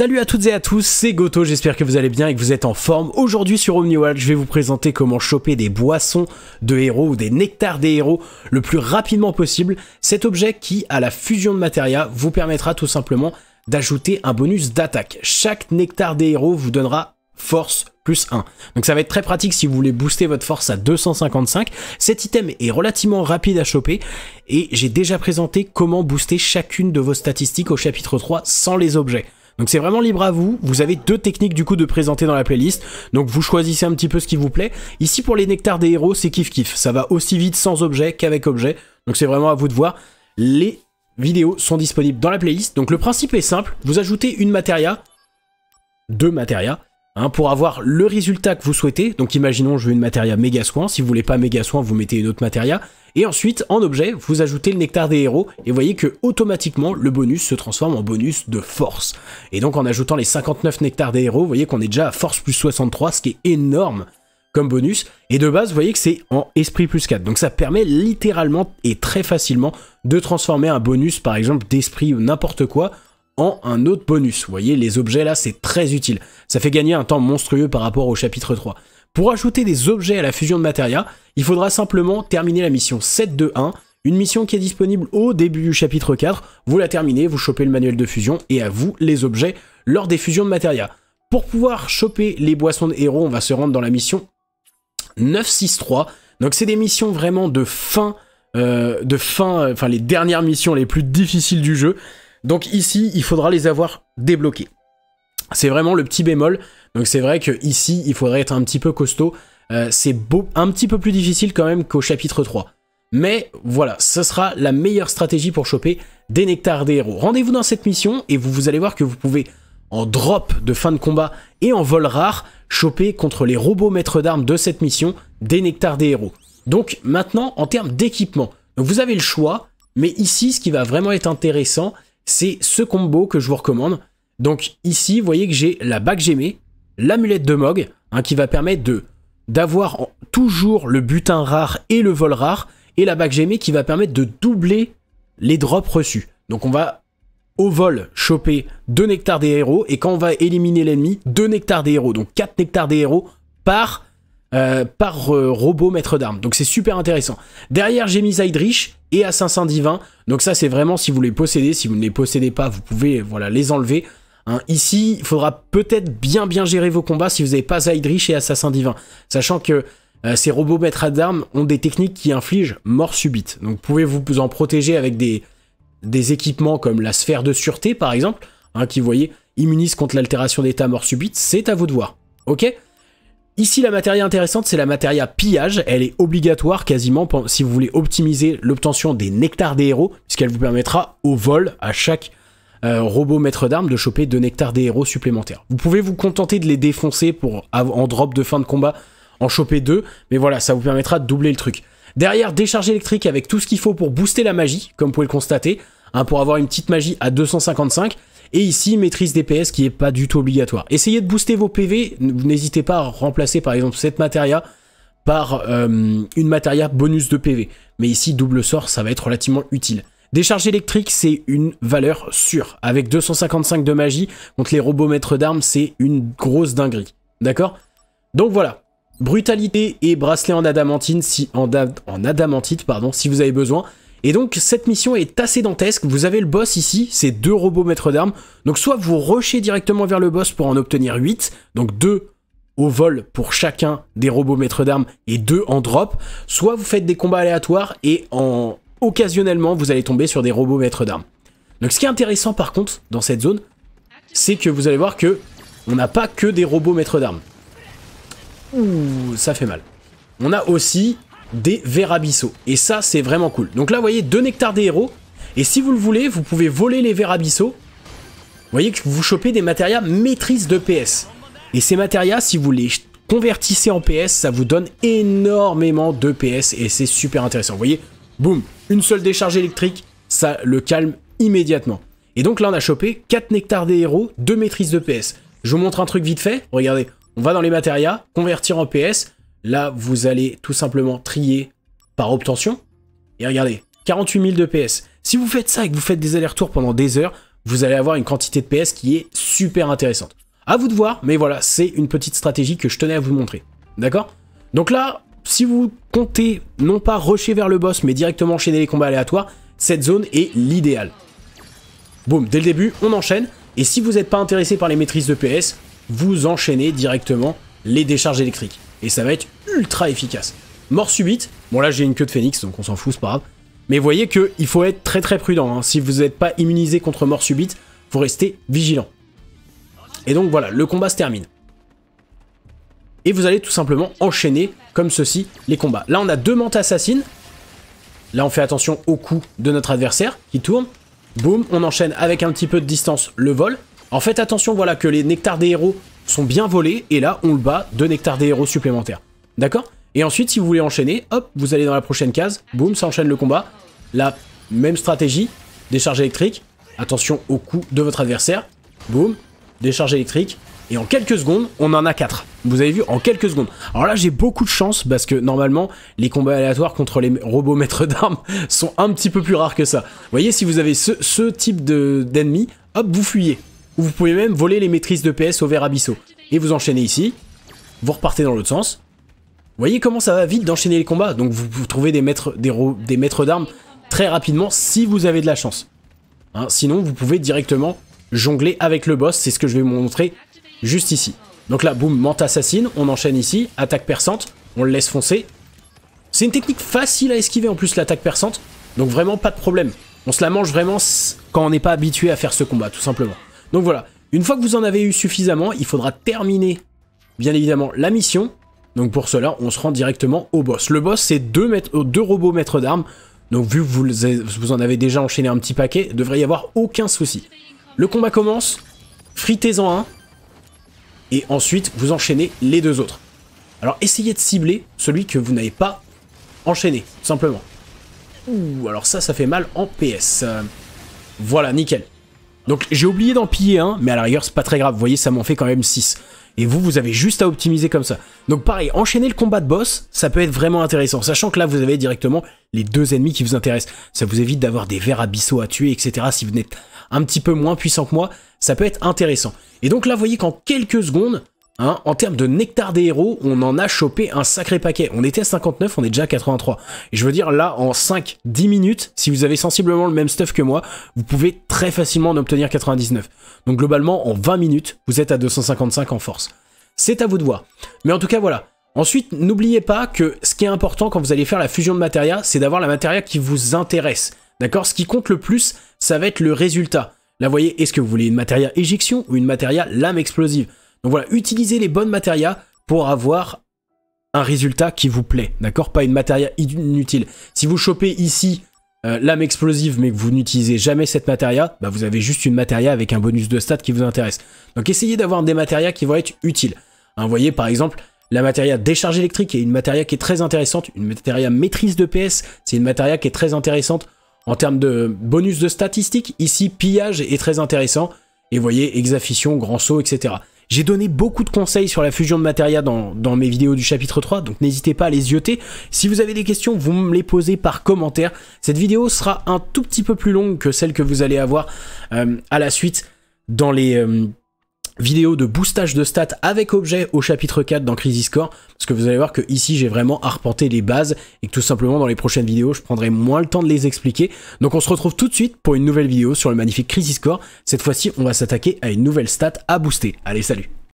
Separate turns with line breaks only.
Salut à toutes et à tous, c'est Goto, j'espère que vous allez bien et que vous êtes en forme. Aujourd'hui sur Omniworld, je vais vous présenter comment choper des boissons de héros ou des nectars des héros le plus rapidement possible. Cet objet qui, à la fusion de matérias, vous permettra tout simplement d'ajouter un bonus d'attaque. Chaque nectar des héros vous donnera force plus 1. Donc ça va être très pratique si vous voulez booster votre force à 255. Cet item est relativement rapide à choper et j'ai déjà présenté comment booster chacune de vos statistiques au chapitre 3 sans les objets. Donc c'est vraiment libre à vous. Vous avez deux techniques du coup de présenter dans la playlist. Donc vous choisissez un petit peu ce qui vous plaît. Ici pour les nectars des héros, c'est kiff kiff. Ça va aussi vite sans objet qu'avec objet. Donc c'est vraiment à vous de voir. Les vidéos sont disponibles dans la playlist. Donc le principe est simple. Vous ajoutez une matéria, deux matérias. Hein, pour avoir le résultat que vous souhaitez. Donc imaginons je veux une matéria méga soin, si vous voulez pas méga soin, vous mettez une autre matéria. Et ensuite, en objet, vous ajoutez le nectar des héros, et voyez que automatiquement le bonus se transforme en bonus de force. Et donc en ajoutant les 59 nectars des héros, vous voyez qu'on est déjà à force plus 63, ce qui est énorme comme bonus. Et de base, vous voyez que c'est en esprit plus 4. Donc ça permet littéralement et très facilement de transformer un bonus, par exemple, d'esprit ou n'importe quoi, un autre bonus. Vous voyez, les objets là, c'est très utile. Ça fait gagner un temps monstrueux par rapport au chapitre 3. Pour ajouter des objets à la fusion de matérias, il faudra simplement terminer la mission 7-2-1, une mission qui est disponible au début du chapitre 4. Vous la terminez, vous chopez le manuel de fusion et à vous les objets lors des fusions de materia. Pour pouvoir choper les boissons de héros, on va se rendre dans la mission 963. Donc c'est des missions vraiment de fin, euh, de fin, euh, enfin les dernières missions les plus difficiles du jeu. Donc ici, il faudra les avoir débloqués. C'est vraiment le petit bémol. Donc c'est vrai que ici, il faudrait être un petit peu costaud. Euh, c'est un petit peu plus difficile quand même qu'au chapitre 3. Mais voilà, ce sera la meilleure stratégie pour choper des nectars des héros. Rendez-vous dans cette mission et vous, vous allez voir que vous pouvez, en drop de fin de combat et en vol rare, choper contre les robots maîtres d'armes de cette mission des nectars des héros. Donc maintenant, en termes d'équipement, vous avez le choix, mais ici, ce qui va vraiment être intéressant, c'est ce combo que je vous recommande. Donc ici, vous voyez que j'ai la bague gémée, l'amulette de Mog, hein, qui va permettre de d'avoir toujours le butin rare et le vol rare, et la bague gémée qui va permettre de doubler les drops reçus. Donc on va au vol choper 2 nectars des héros, et quand on va éliminer l'ennemi, 2 nectars des héros, donc 4 nectars des héros par euh, par euh, robot maître d'armes. Donc c'est super intéressant. Derrière, j'ai mis Zydrich et Assassin Divin. Donc ça, c'est vraiment si vous les possédez. Si vous ne les possédez pas, vous pouvez euh, voilà, les enlever. Hein, ici, il faudra peut-être bien bien gérer vos combats si vous n'avez pas Zydrich et Assassin Divin. Sachant que ces robots maîtres d'armes ont des techniques qui infligent mort subite. Donc pouvez vous en protéger avec des, des équipements comme la sphère de sûreté, par exemple, hein, qui, vous voyez, immunise contre l'altération d'état mort subite. C'est à vous de voir. Ok Ici, la matéria intéressante, c'est la matéria pillage. Elle est obligatoire quasiment si vous voulez optimiser l'obtention des nectars des héros, puisqu'elle vous permettra au vol à chaque euh, robot maître d'armes de choper deux nectars des héros supplémentaires. Vous pouvez vous contenter de les défoncer pour en drop de fin de combat en choper deux, mais voilà, ça vous permettra de doubler le truc. Derrière, décharge électrique avec tout ce qu'il faut pour booster la magie, comme vous pouvez le constater, pour avoir une petite magie à 255, et ici, maîtrise DPS qui n'est pas du tout obligatoire. Essayez de booster vos PV, n'hésitez pas à remplacer par exemple cette matéria par euh, une matéria bonus de PV. Mais ici, double sort, ça va être relativement utile. Décharge électrique, c'est une valeur sûre. Avec 255 de magie, contre les robots maîtres d'armes, c'est une grosse dinguerie. D'accord Donc voilà. Brutalité et bracelet en adamantine, si, en, en adamantite, pardon, si vous avez besoin. Et donc cette mission est assez dantesque, vous avez le boss ici, c'est deux robots maîtres d'armes, donc soit vous rushez directement vers le boss pour en obtenir 8, donc 2 au vol pour chacun des robots maîtres d'armes et deux en drop, soit vous faites des combats aléatoires et en occasionnellement vous allez tomber sur des robots maîtres d'armes. Donc ce qui est intéressant par contre dans cette zone, c'est que vous allez voir que on n'a pas que des robots maîtres d'armes. Ouh, ça fait mal. On a aussi des Vérabisseaux Et ça, c'est vraiment cool. Donc là, vous voyez, deux nectars des héros. Et si vous le voulez, vous pouvez voler les Vérabisseaux Vous voyez que vous chopez des matérias maîtrise de PS. Et ces matérias, si vous les convertissez en PS, ça vous donne énormément de PS et c'est super intéressant. Vous voyez, boum, une seule décharge électrique, ça le calme immédiatement. Et donc là, on a chopé 4 nectars des héros, 2 maîtrises de PS. Je vous montre un truc vite fait. Regardez, on va dans les matérias, convertir en PS. Là, vous allez tout simplement trier par obtention. Et regardez, 48 000 de PS. Si vous faites ça et que vous faites des allers-retours pendant des heures, vous allez avoir une quantité de PS qui est super intéressante. À vous de voir, mais voilà, c'est une petite stratégie que je tenais à vous montrer. D'accord Donc là, si vous comptez non pas rusher vers le boss, mais directement enchaîner les combats aléatoires, cette zone est l'idéal. Boum, dès le début, on enchaîne. Et si vous n'êtes pas intéressé par les maîtrises de PS, vous enchaînez directement les décharges électriques et ça va être ultra efficace. Mort subite, bon là j'ai une queue de phénix, donc on s'en fout, c'est pas grave. Mais voyez qu'il faut être très très prudent, hein. si vous n'êtes pas immunisé contre mort subite, vous restez vigilant. Et donc voilà, le combat se termine. Et vous allez tout simplement enchaîner, comme ceci, les combats. Là on a deux mantes assassines, là on fait attention au coup de notre adversaire qui tourne, boum, on enchaîne avec un petit peu de distance le vol. En fait attention voilà que les nectars des héros sont bien volés, et là, on le bat de nectar des héros supplémentaires. D'accord Et ensuite, si vous voulez enchaîner, hop, vous allez dans la prochaine case, boum, ça enchaîne le combat. La même stratégie, décharge électrique, attention au coup de votre adversaire, boum, décharge électrique, et en quelques secondes, on en a 4. Vous avez vu, en quelques secondes. Alors là, j'ai beaucoup de chance parce que normalement, les combats aléatoires contre les robots maîtres d'armes sont un petit peu plus rares que ça. Vous voyez, si vous avez ce, type d'ennemi, hop, vous fuyez ou vous pouvez même voler les maîtrises de PS au verre abysso. Et vous enchaînez ici, vous repartez dans l'autre sens. Vous voyez comment ça va vite d'enchaîner les combats, donc vous, trouvez des maîtres des, maîtres d'armes très rapidement si vous avez de la chance. Hein, sinon, vous pouvez directement jongler avec le boss, c'est ce que je vais vous montrer juste ici. Donc là, boum, menthe assassine, on enchaîne ici, attaque perçante, on le laisse foncer. C'est une technique facile à esquiver en plus l'attaque perçante, donc vraiment pas de problème. On se la mange vraiment quand on n'est pas habitué à faire ce combat, tout simplement. Donc voilà, une fois que vous en avez eu suffisamment, il faudra terminer, bien évidemment, la mission. Donc pour cela, on se rend directement au boss. Le boss, c'est deux, euh, deux robots maîtres d'armes. Donc vu que vous, en avez déjà enchaîné un petit paquet, il devrait y avoir aucun souci. Le combat commence, fritez-en un, et ensuite vous enchaînez les deux autres. Alors essayez de cibler celui que vous n'avez pas enchaîné, simplement. Ouh, alors ça, ça fait mal en PS. Euh, voilà, nickel. Donc j'ai oublié d'en piller un, mais à la rigueur c'est pas très grave, vous voyez ça m'en fait quand même 6. Et vous, vous avez juste à optimiser comme ça. Donc pareil, enchaîner le combat de boss, ça peut être vraiment intéressant, sachant que là vous avez directement les deux ennemis qui vous intéressent. Ça vous évite d'avoir des vers abyssaux à tuer, etc. Si vous n'êtes un petit peu moins puissant que moi, ça peut être intéressant. Et donc là, vous voyez qu'en quelques secondes, Hein, en termes de nectar des héros, on en a chopé un sacré paquet. On était à 59, on est déjà à 83. Et je veux dire, là, en 5-10 minutes, si vous avez sensiblement le même stuff que moi, vous pouvez très facilement en obtenir 99. Donc globalement, en 20 minutes, vous êtes à 255 en force. C'est à vous de voir. Mais en tout cas, voilà. Ensuite, n'oubliez pas que ce qui est important quand vous allez faire la fusion de matéria, c'est d'avoir la matéria qui vous intéresse. D'accord Ce qui compte le plus, ça va être le résultat. Là, vous voyez, est-ce que vous voulez une matière éjection ou une matière lame explosive donc voilà, utilisez les bonnes matérias pour avoir un résultat qui vous plaît, d'accord Pas une matéria inutile. Si vous chopez ici euh, l'âme explosive mais que vous n'utilisez jamais cette matéria, bah vous avez juste une matéria avec un bonus de stats qui vous intéresse. Donc essayez d'avoir des matérias qui vont être utiles. Hein, vous voyez par exemple, la matéria décharge électrique est une matéria qui est très intéressante, une matéria maîtrise de PS, c'est une matéria qui est très intéressante en termes de bonus de statistiques. Ici, pillage est très intéressant, et voyez, exafition, grand saut, etc. J'ai donné beaucoup de conseils sur la fusion de matériaux dans, mes vidéos du chapitre 3, donc n'hésitez pas à les yoter. Si vous avez des questions, vous me les posez par commentaire. Cette vidéo sera un tout petit peu plus longue que celle que vous allez avoir euh, à la suite dans les... Euh, vidéo de boostage de stats avec objet au chapitre 4 dans Crisis Core, parce que vous allez voir que ici j'ai vraiment arpenté les bases et que tout simplement dans les prochaines vidéos je prendrai moins le temps de les expliquer. Donc on se retrouve tout de suite pour une nouvelle vidéo sur le magnifique Crisis Core. Cette fois-ci on va s'attaquer à une nouvelle stat à booster. Allez salut